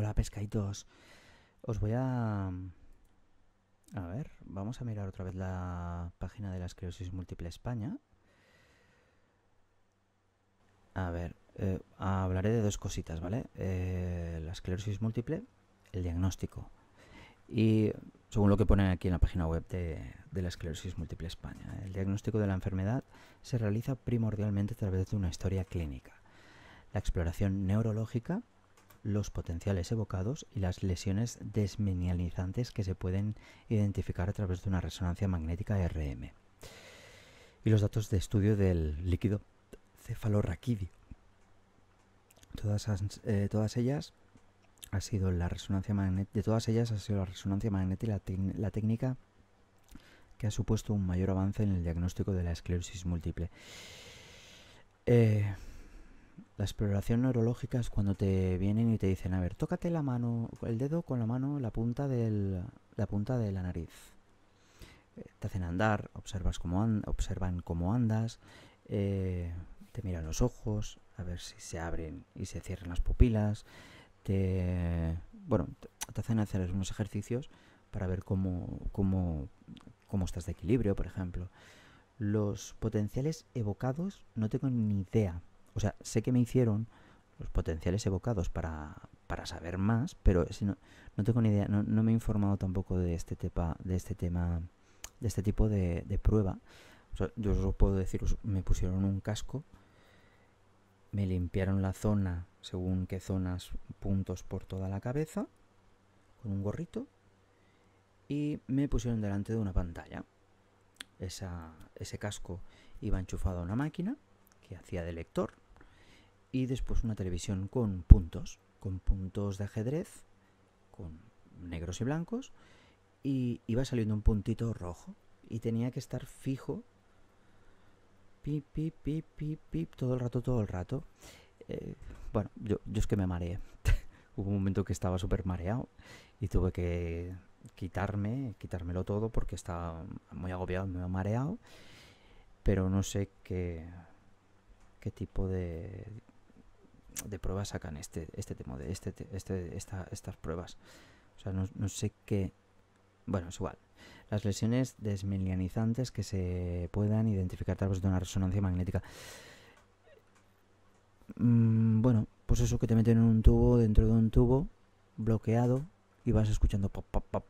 Hola pescaditos. Os voy a... A ver, vamos a mirar otra vez la página de la esclerosis múltiple España. A ver, eh, hablaré de dos cositas, ¿vale? Eh, la esclerosis múltiple, el diagnóstico. Y según lo que ponen aquí en la página web de, de la esclerosis múltiple España, ¿eh? el diagnóstico de la enfermedad se realiza primordialmente a través de una historia clínica. La exploración neurológica los potenciales evocados y las lesiones desmenializantes que se pueden identificar a través de una resonancia magnética RM. Y los datos de estudio del líquido cefalorraquídeo. Todas, eh, todas ellas ha sido la resonancia de todas ellas ha sido la resonancia magnética la, la técnica que ha supuesto un mayor avance en el diagnóstico de la esclerosis múltiple. Eh, la exploración neurológica es cuando te vienen y te dicen, a ver, tócate la mano, el dedo con la mano, la punta del, la punta de la nariz. Eh, te hacen andar, observas cómo observan cómo andas, eh, te miran los ojos, a ver si se abren y se cierran las pupilas, te, bueno, te hacen hacer algunos ejercicios para ver cómo, cómo, cómo estás de equilibrio, por ejemplo. Los potenciales evocados no tengo ni idea o sea, sé que me hicieron los potenciales evocados para, saber más, pero no, no tengo ni idea, no, me he informado tampoco de este, este tema, de este tipo de, prueba. yo os puedo decir, me pusieron un casco, me limpiaron la zona, según qué zonas, puntos por toda la cabeza, con un gorrito, y me pusieron delante de una pantalla. Esa, ese casco iba enchufado a una máquina que hacía de lector y después una televisión con puntos, con puntos de ajedrez, con negros y blancos, y iba saliendo un puntito rojo y tenía que estar fijo, pip, pip, pip, pip, pip, todo el rato, todo el rato. Eh, bueno, yo, es que me mareé. Hubo un momento que estaba súper mareado y tuve que quitarme, quitármelo todo porque estaba muy agobiado, me muy mareado, pero no sé qué, qué tipo de de pruebas sacan este, este tema, de este, este, esta, estas pruebas. O sea, no, sé qué... Bueno, es igual. Las lesiones desmelianizantes que se puedan identificar tal vez de una resonancia magnética. Mm, bueno, pues eso que te meten en un tubo, dentro de un tubo, bloqueado, y vas escuchando, pa, pa,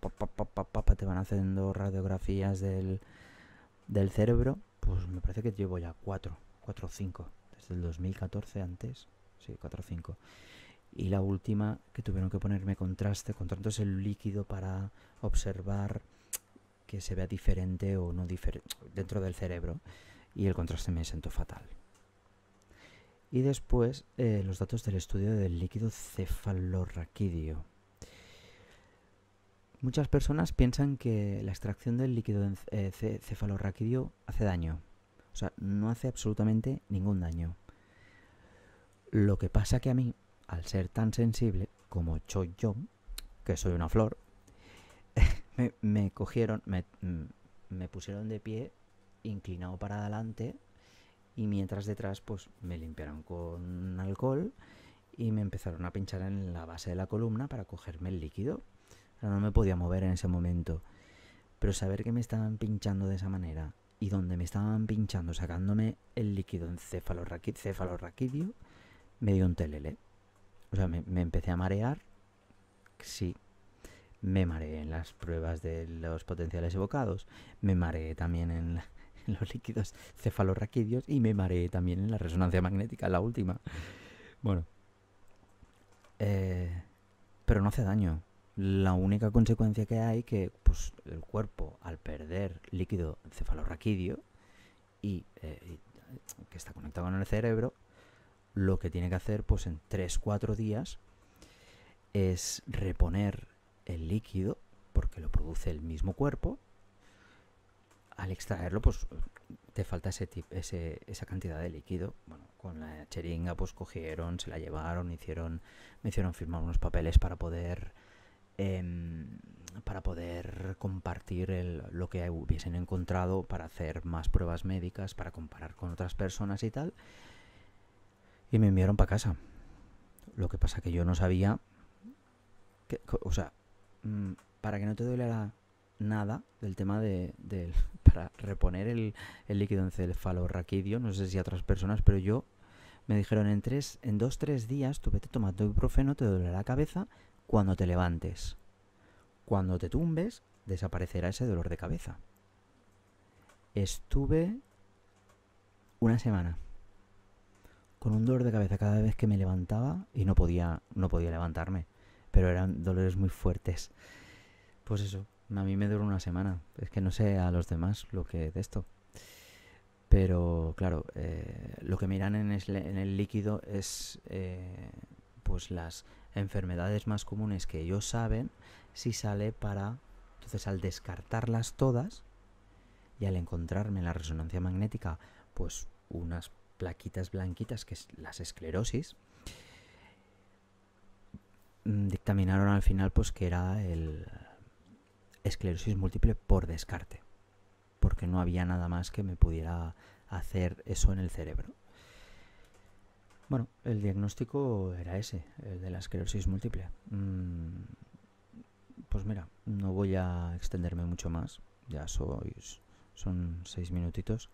pa, te van haciendo radiografías del, del cerebro. Pues me parece que llevo ya cuatro, cuatro o cinco, desde el 2014 antes sí, Y la última, que tuvieron que ponerme contraste, con es el líquido para observar que se vea diferente o no diferente dentro del cerebro. Y el contraste me sentó fatal. Y después eh, los datos del estudio del líquido cefalorraquídeo. Muchas personas piensan que la extracción del líquido eh, cefalorraquídeo hace daño. O sea, no hace absolutamente ningún daño. Lo que pasa que a mí, al ser tan sensible como Choi yo, que soy una flor, me, cogieron, mm, me, pusieron de pie, inclinado para adelante, y mientras detrás, pues me limpiaron con alcohol y me empezaron a pinchar en la base de la columna para cogerme el líquido. no me podía mover en ese momento. Pero saber que me estaban pinchando de esa manera y donde me estaban pinchando, sacándome el líquido encefalorraquidio, me dio un telele. O sea, me, empecé a marear. Sí, me mareé en las pruebas de los potenciales evocados, me mareé también en, los líquidos cefalorraquídeos y me mareé también en la resonancia magnética, la última. Bueno, eh, pero no hace daño. La única consecuencia que hay que pues, el cuerpo, al perder líquido cefalorraquídeo y eh, eh, que está conectado con el cerebro, lo que tiene que hacer pues en 3-4 días es reponer el líquido, porque lo produce el mismo cuerpo, al extraerlo pues te falta ese, ese esa cantidad de líquido. Bueno, con la cheringa pues cogieron, se la llevaron, hicieron, me hicieron firmar unos papeles para poder em, para poder compartir lo que hubiesen encontrado para hacer más pruebas médicas, para comparar con otras personas y tal y me enviaron para casa. Lo que pasa que yo no sabía, o sea, mm, para que no te duela nada del tema de, para reponer el, el líquido encefalorraquídeo, no sé si a otras personas, pero yo me dijeron en tres, en dos, tres días tú vete tomando ibuprofeno, te dolerá la cabeza cuando te levantes. Cuando te tumbes, desaparecerá ese dolor de cabeza. Estuve una semana con un dolor de cabeza cada vez que me levantaba y no podía, no podía levantarme. Pero eran dolores muy fuertes. Pues eso, a mí me duró una semana. Es que no sé a los demás lo que de esto. Pero claro, eh, lo que miran en, en el líquido es eh, pues las enfermedades más comunes que ellos saben si sale para... Entonces al descartarlas todas y al encontrarme en la resonancia magnética pues unas plaquitas blanquitas, que es las esclerosis, mm, dictaminaron al final pues que era el esclerosis múltiple por descarte, porque no había nada más que me pudiera hacer eso en el cerebro. Bueno, el diagnóstico era ese, el de la esclerosis múltiple. Mm, pues mira, no voy a extenderme mucho más, ya sois, son seis minutitos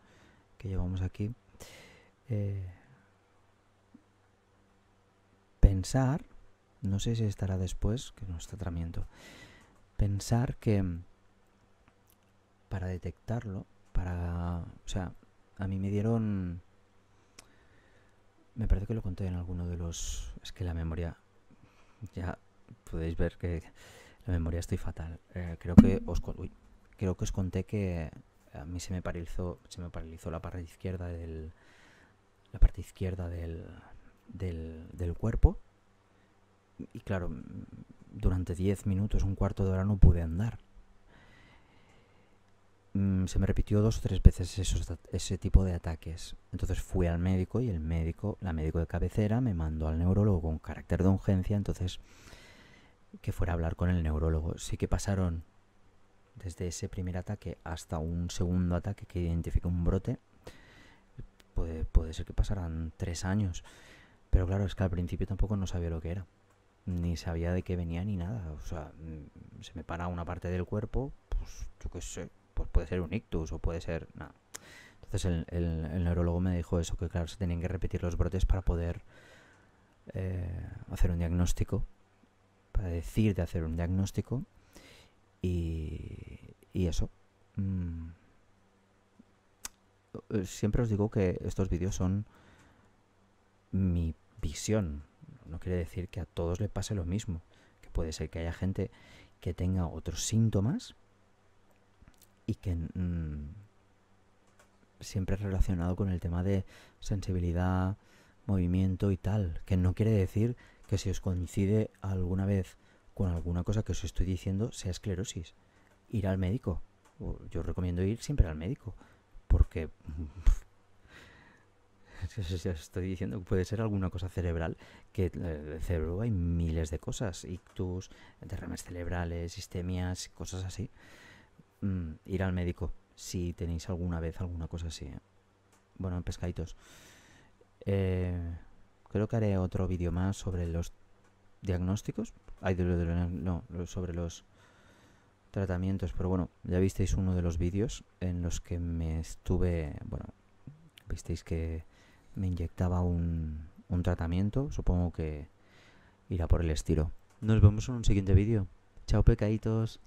que llevamos aquí. Eh, pensar, no sé si estará después, que no está tratamiento, pensar que mm, para detectarlo, para, o sea, a mí me dieron, me parece que lo conté en alguno de los, es que la memoria, ya podéis ver que la memoria estoy fatal. Eh, creo que os, creo que os conté que a mí se me paralizó, se me paralizó la parte izquierda del, la parte izquierda del, del, del cuerpo. Y claro, durante 10 minutos, un cuarto de hora no pude andar. Mm, se me repitió dos o tres veces esos, ese tipo de ataques. Entonces fui al médico y el médico, la médico de cabecera, me mandó al neurólogo con carácter de urgencia, entonces que fuera a hablar con el neurólogo. Sí que pasaron desde ese primer ataque hasta un segundo ataque que identificó un brote puede, puede ser que pasaran tres años. Pero claro, es que al principio tampoco no sabía lo que era. Ni sabía de qué venía ni nada. O sea, mm, se me para una parte del cuerpo, pues yo qué sé, pues puede ser un ictus o puede ser nada. Entonces el, el, neurólogo me dijo eso, que claro, se tenían que repetir los brotes para poder eh, hacer un diagnóstico, para decir de hacer un diagnóstico y, eso. Mm. Eh, siempre os digo que estos vídeos son mi visión. No quiere decir que a todos le pase lo mismo. Que puede ser que haya gente que tenga otros síntomas y que mm, siempre relacionado con el tema de sensibilidad, movimiento y tal. Que no quiere decir que si os coincide alguna vez con alguna cosa que os estoy diciendo sea esclerosis. Ir al médico. Yo recomiendo ir siempre al médico porque estoy diciendo que puede ser alguna cosa cerebral, que eh, el cerebro hay miles de cosas, ictus, derrames cerebrales, sistemias cosas así. Mm, ir al médico si tenéis alguna vez alguna cosa así. ¿eh? Bueno, pescaditos. Eh, creo que haré otro vídeo más sobre los diagnósticos. hay no, sobre los tratamientos, pero bueno, ya visteis uno de los vídeos en los que me estuve, bueno, visteis que me inyectaba un, un tratamiento, supongo que irá por el estilo. Nos vemos en un siguiente vídeo. Chao pecaditos.